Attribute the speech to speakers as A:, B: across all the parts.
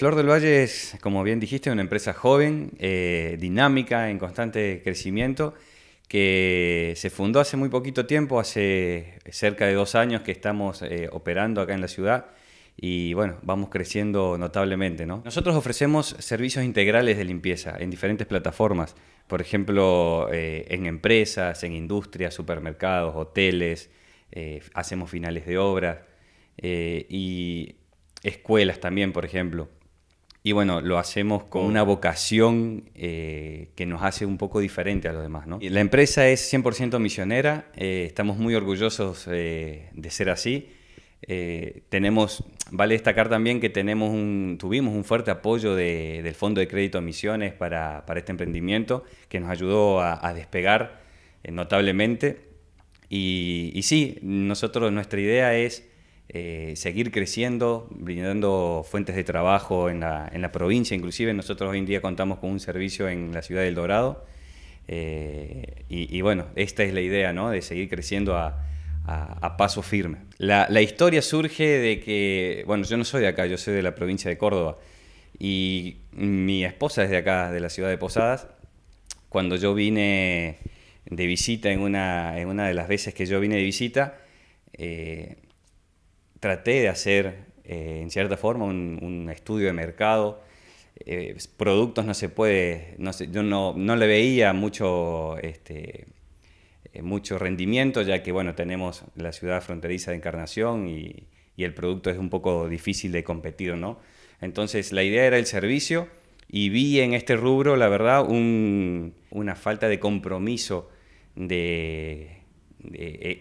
A: Flor del Valle es, como bien dijiste, una empresa joven, eh, dinámica, en constante crecimiento, que se fundó hace muy poquito tiempo, hace cerca de dos años que estamos eh, operando acá en la ciudad y bueno, vamos creciendo notablemente. Nosotros ofrecemos servicios integrales de limpieza en diferentes plataformas, por ejemplo, eh, en empresas, en industrias, supermercados, hoteles, hacemos finales de obras y escuelas también, por ejemplo. Y bueno, lo hacemos con una vocación eh, que nos hace un poco diferente a los demás. La empresa es 100% misionera, eh, estamos muy orgullosos de ser así. Eh, tenemos, vale destacar también que tenemos un, tuvimos un fuerte apoyo de, del Fondo de Crédito a Misiones para, este emprendimiento que nos ayudó a, despegar notablemente. Y, y sí, nosotros, nuestra idea es eh, seguir creciendo, brindando fuentes de trabajo en la, provincia. Inclusive nosotros hoy en día contamos con un servicio en la ciudad del Dorado. Eh, y, bueno, esta es la idea, ¿no? De seguir creciendo a, paso firme. La, historia surge de que, bueno, yo no soy de acá, yo soy de la provincia de Córdoba. Y mi esposa es de acá, de la ciudad de Posadas. Cuando yo vine de visita, en una, en una de las veces que yo vine de visita, eh, traté de hacer, eh, en cierta forma, un, estudio de mercado. Eh, productos no se puede, no yo no, le veía mucho, este, eh, mucho rendimiento, ya que bueno, tenemos la ciudad fronteriza de Encarnación y, el producto es un poco difícil de competir, ¿no? Entonces la idea era el servicio y vi en este rubro, la verdad, un, una falta de compromiso e,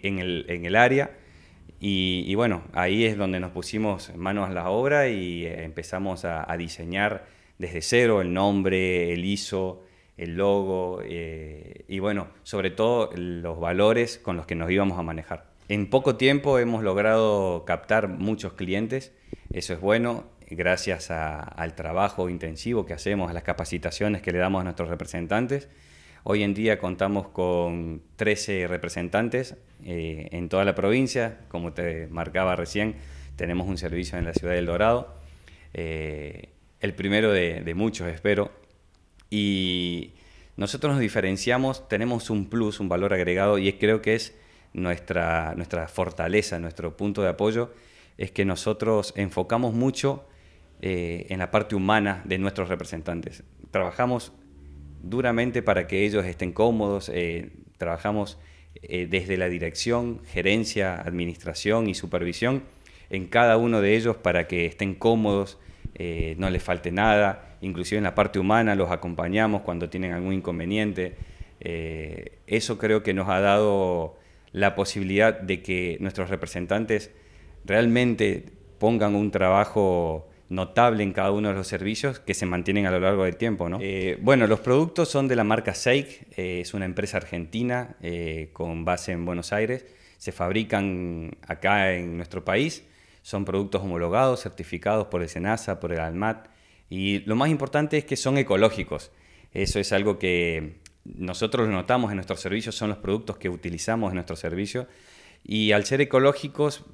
A: en el área y, bueno, ahí es donde nos pusimos manos a la obra y eh, empezamos a, diseñar desde cero el nombre, el ISO, el logo eh, y bueno, sobre todo los valores con los que nos íbamos a manejar. En poco tiempo hemos logrado captar muchos clientes, eso es bueno, gracias al trabajo intensivo que hacemos, a las capacitaciones que le damos a nuestros representantes Hoy en día contamos con 13 representantes eh, en toda la provincia. Como te marcaba recién, tenemos un servicio en la ciudad del Dorado, eh, el primero de, muchos, espero. Y nosotros nos diferenciamos, tenemos un plus, un valor agregado y creo que es nuestra, nuestra fortaleza, nuestro punto de apoyo, es que nosotros enfocamos mucho eh, en la parte humana de nuestros representantes. Trabajamos duramente para que ellos estén cómodos. Eh, trabajamos eh, desde la dirección, gerencia, administración y supervisión en cada uno de ellos para que estén cómodos, eh, no les falte nada. Inclusive en la parte humana los acompañamos cuando tienen algún inconveniente. eso creo que nos ha dado la posibilidad de que nuestros representantes realmente pongan un trabajo notable en cada uno de los servicios que se mantienen a lo largo del tiempo. ¿no? Eh, eh, bueno, los productos son de la marca Seik, eh, es una empresa argentina con base en Buenos Aires, se fabrican acá en nuestro país, son productos homologados, certificados por el SENASA, por el ALMAT, y lo más importante es que son ecológicos. Eso es algo que nosotros notamos en nuestros servicios, son los productos que utilizamos en nuestro servicio, y al ser ecológicos,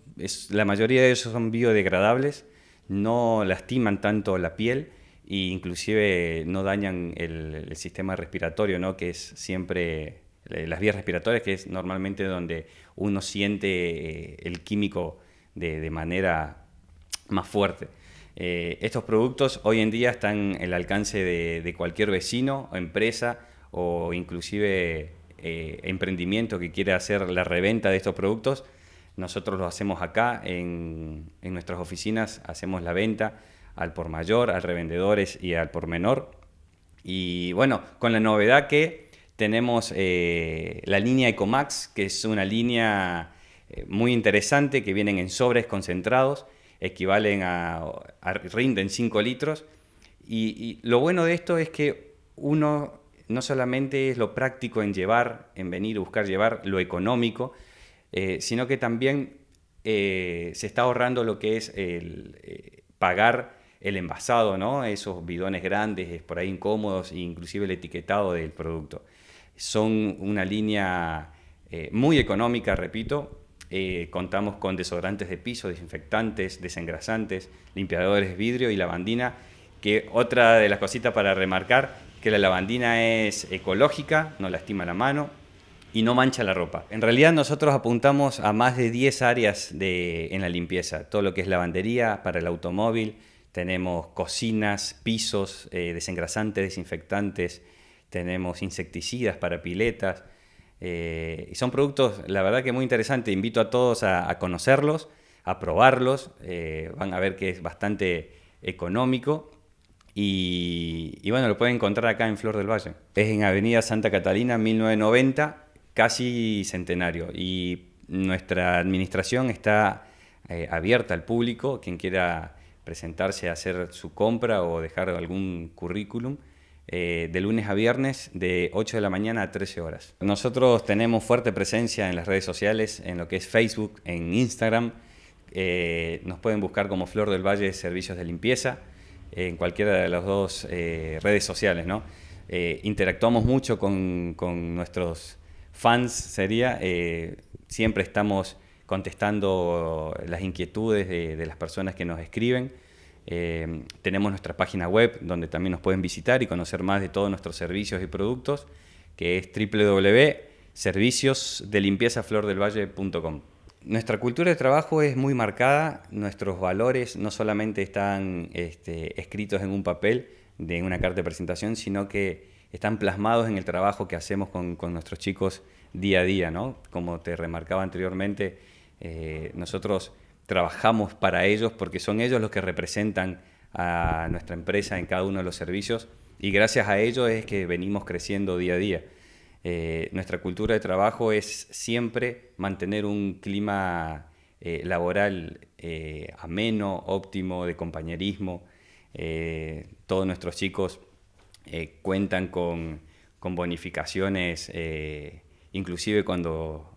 A: la mayoría de ellos son biodegradables, no lastiman tanto la piel e inclusive no dañan el, sistema respiratorio, ¿no? que es siempre eh, las vías respiratorias, que es normalmente donde uno siente eh, el químico de, manera más fuerte. Eh, estos productos hoy en día están al alcance de, cualquier vecino, empresa o inclusive emprendimiento que quiera hacer la reventa de estos productos nosotros lo hacemos acá, en, nuestras oficinas hacemos la venta al por mayor, al revendedores y al por menor. Y bueno, con la novedad que tenemos eh, la línea Ecomax, que es una línea eh, muy interesante, que vienen en sobres concentrados, equivalen a, rinden 5 litros. Y, y, lo bueno de esto es que uno no solamente es lo práctico en llevar, en venir a buscar llevar lo económico, eh, sino que también eh, se está ahorrando lo que es el, eh, pagar el envasado, esos bidones grandes, por ahí incómodos, inclusive el etiquetado del producto. Son una línea muy económica, repito, contamos con desodorantes de piso, desinfectantes, desengrasantes, limpiadores de vidrio y lavandina, que otra de las cositas para remarcar, que la lavandina es ecológica, no lastima la mano, y no mancha la ropa. En realidad nosotros apuntamos a más de 10 áreas en la limpieza, todo lo que es lavandería para el automóvil, tenemos cocinas, pisos, eh, desengrasantes, desinfectantes, tenemos insecticidas para piletas. Eh, y son productos, la verdad que muy interesantes, invito a todos a, conocerlos, a probarlos, eh, van a ver que es bastante económico y, y, bueno, lo pueden encontrar acá en Flor del Valle. Es en Avenida Santa Catalina, 1990, casi centenario y nuestra administración está eh, abierta al público, quien quiera presentarse a hacer su compra o dejar algún currículum. Eh, de lunes a viernes de 8 de la mañana a 13 horas. Nosotros tenemos fuerte presencia en las redes sociales, en lo que es Facebook, en Instagram. Eh, nos pueden buscar como Flor del Valle Servicios de Limpieza en cualquiera de las dos redes sociales. ¿no? interactuamos mucho con, con nuestros fans sería, eh, siempre estamos contestando las inquietudes de, las personas que nos escriben. Eh, tenemos nuestra página web donde también nos pueden visitar y conocer más de todos nuestros servicios y productos, que es www.serviciosdelimpiezaflordelvalle.com. Nuestra cultura de trabajo es muy marcada, nuestros valores no solamente están este, escritos en un papel de una carta de presentación, sino que están plasmados en el trabajo que hacemos con, nuestros chicos día a día, ¿no? Como te remarcaba anteriormente, eh, nosotros trabajamos para ellos porque son ellos los que representan a nuestra empresa en cada uno de los servicios y gracias a ellos es que venimos creciendo día a día. Eh, nuestra cultura de trabajo es siempre mantener un clima eh, laboral ameno, óptimo, de compañerismo. todos nuestros chicos eh, cuentan con, bonificaciones eh, inclusive cuando,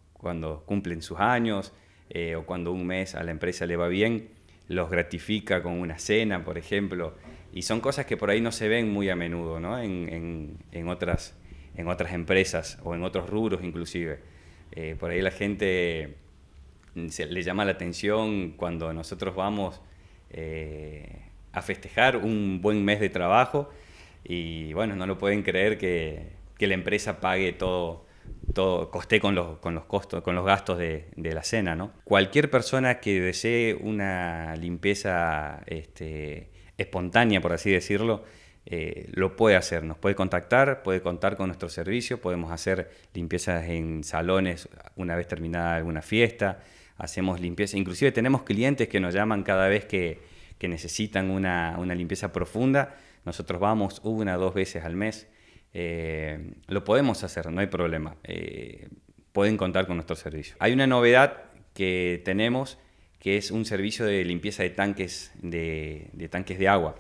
A: cumplen sus años eh, o cuando un mes a la empresa le va bien, los gratifica con una cena, por ejemplo. Y son cosas que por ahí no se ven muy a menudo en, otras, empresas o en otros rubros inclusive. por ahí la gente mm, le llama la atención cuando nosotros vamos a festejar un buen mes de trabajo y bueno, no lo pueden creer que, la empresa pague todo, todo coste con los, costos, con los gastos de, la cena, Cualquier persona que desee una limpieza este, espontánea, por así decirlo, eh, lo puede hacer, nos puede contactar, puede contar con nuestro servicio, podemos hacer limpiezas en salones una vez terminada alguna fiesta, hacemos limpieza, inclusive tenemos clientes que nos llaman cada vez que, necesitan una limpieza profunda nosotros vamos una o dos veces al mes. Eh, lo podemos hacer, no hay problema. Eh, pueden contar con nuestro servicio. Hay una novedad que tenemos que es un servicio de limpieza de tanques de, tanques de agua.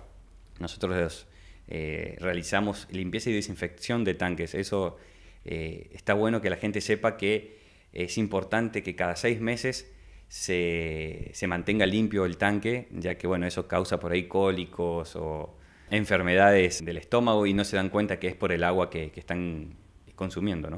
A: Nosotros eh, realizamos limpieza y desinfección de tanques. Eso está bueno que la gente sepa que es importante que cada seis meses se, se mantenga limpio el tanque, ya que bueno, eso causa por ahí cólicos o enfermedades del estómago y no se dan cuenta que es por el agua que, están consumiendo, ¿no?